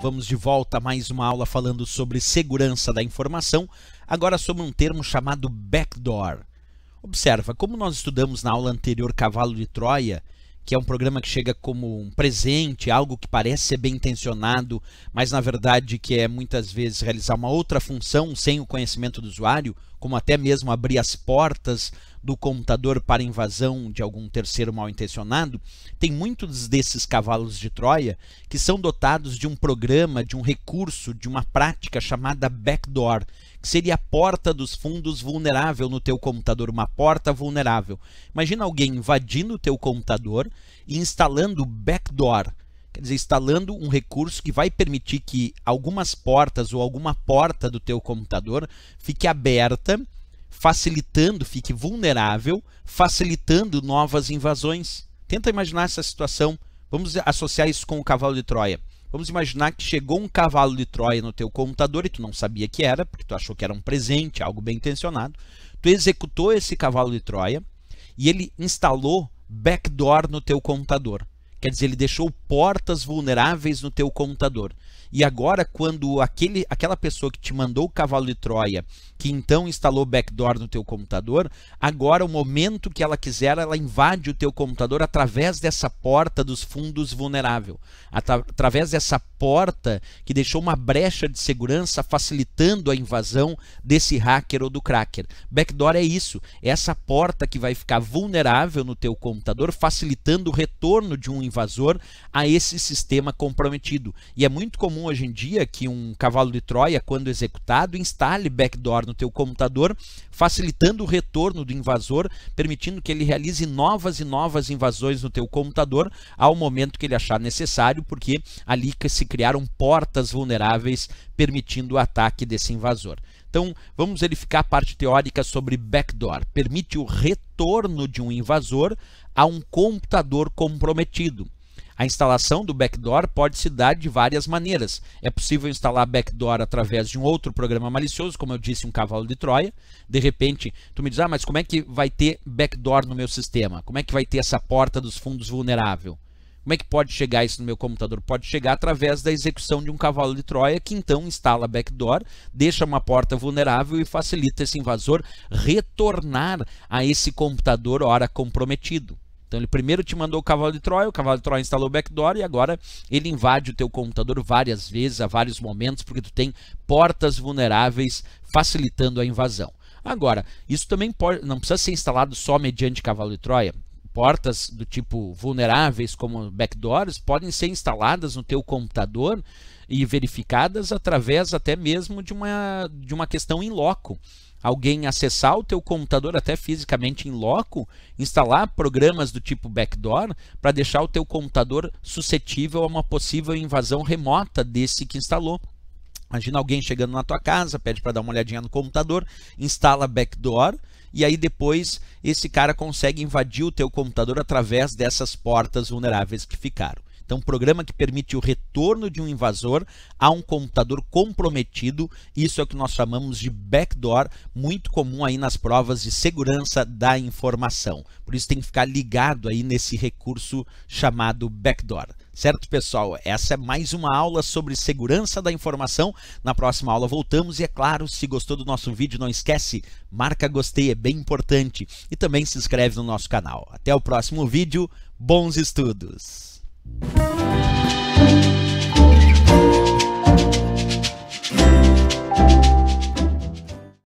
Vamos de volta a mais uma aula falando sobre segurança da informação, agora sobre um termo chamado backdoor. Observa, como nós estudamos na aula anterior Cavalo de Troia, que é um programa que chega como um presente, algo que parece ser bem intencionado, mas na verdade que é muitas vezes realizar uma outra função sem o conhecimento do usuário, como até mesmo abrir as portas do computador para invasão de algum terceiro mal intencionado, tem muitos desses cavalos de Troia que são dotados de um programa, de um recurso, de uma prática chamada backdoor, que seria a porta dos fundos vulnerável no teu computador, uma porta vulnerável. Imagina alguém invadindo o teu computador e instalando backdoor, quer dizer, instalando um recurso que vai permitir que algumas portas ou alguma porta do teu computador fique aberta facilitando, fique vulnerável, facilitando novas invasões. Tenta imaginar essa situação. Vamos associar isso com o cavalo de Troia. Vamos imaginar que chegou um cavalo de Troia no teu computador e tu não sabia que era, porque tu achou que era um presente, algo bem intencionado. Tu executou esse cavalo de Troia e ele instalou backdoor no teu computador. Quer dizer, ele deixou portas vulneráveis no teu computador. E agora, quando aquele, aquela pessoa que te mandou o cavalo de Troia, que então instalou backdoor no teu computador, agora o momento que ela quiser, ela invade o teu computador através dessa porta dos fundos vulnerável, atra através dessa porta que deixou uma brecha de segurança facilitando a invasão desse hacker ou do cracker. Backdoor é isso, é essa porta que vai ficar vulnerável no teu computador, facilitando o retorno de um invasor a esse sistema comprometido. E é muito comum hoje em dia que um cavalo de Troia, quando executado, instale backdoor no teu computador, facilitando o retorno do invasor, permitindo que ele realize novas e novas invasões no teu computador ao momento que ele achar necessário, porque ali se criaram portas vulneráveis permitindo o ataque desse invasor. Então, vamos verificar a parte teórica sobre backdoor. Permite o retorno de um invasor a um computador comprometido. A instalação do backdoor pode se dar de várias maneiras. É possível instalar backdoor através de um outro programa malicioso, como eu disse, um cavalo de Troia. De repente, tu me diz, ah, mas como é que vai ter backdoor no meu sistema? Como é que vai ter essa porta dos fundos vulnerável? Como é que pode chegar isso no meu computador? Pode chegar através da execução de um cavalo de Troia que então instala backdoor, deixa uma porta vulnerável e facilita esse invasor retornar a esse computador hora comprometido. Então ele primeiro te mandou o cavalo de Troia, o cavalo de Troia instalou o backdoor e agora ele invade o teu computador várias vezes, a vários momentos, porque tu tem portas vulneráveis facilitando a invasão. Agora, isso também pode, não precisa ser instalado só mediante cavalo de Troia portas do tipo vulneráveis, como backdoors, podem ser instaladas no teu computador e verificadas através até mesmo de uma, de uma questão em loco. Alguém acessar o teu computador até fisicamente em loco, instalar programas do tipo backdoor para deixar o teu computador suscetível a uma possível invasão remota desse que instalou. Imagina alguém chegando na tua casa, pede para dar uma olhadinha no computador, instala backdoor e aí depois esse cara consegue invadir o teu computador através dessas portas vulneráveis que ficaram. Então, um programa que permite o retorno de um invasor a um computador comprometido, isso é o que nós chamamos de backdoor, muito comum aí nas provas de segurança da informação. Por isso tem que ficar ligado aí nesse recurso chamado backdoor. Certo, pessoal? Essa é mais uma aula sobre segurança da informação. Na próxima aula voltamos e, é claro, se gostou do nosso vídeo, não esquece, marca gostei, é bem importante. E também se inscreve no nosso canal. Até o próximo vídeo, bons estudos! Thank you.